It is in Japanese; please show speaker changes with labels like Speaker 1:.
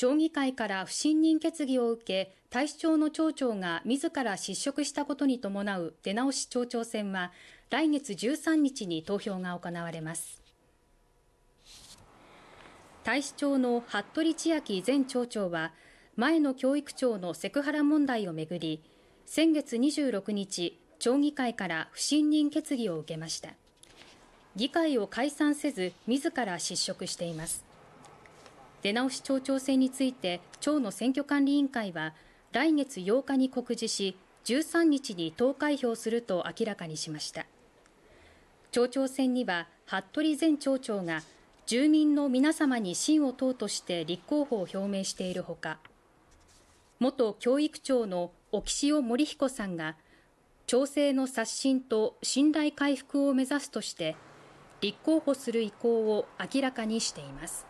Speaker 1: 町議会から不信任決議を受け、太子町の町長が自ら失職したことに伴う出直し町長選は、来月13日に投票が行われます。太子町の服部千秋前町長は、前の教育長のセクハラ問題をめぐり、先月26日、町議会から不信任決議を受けました。議会を解散せず、自ら失職しています。出直し町長選について町の選挙管理委員会は来月8日に告示し13日に投開票すると明らかにしました町長選には服部前町長が住民の皆様に信を問うとして立候補を表明しているほか元教育長の沖塩森彦さんが調整の刷新と信頼回復を目指すとして立候補する意向を明らかにしています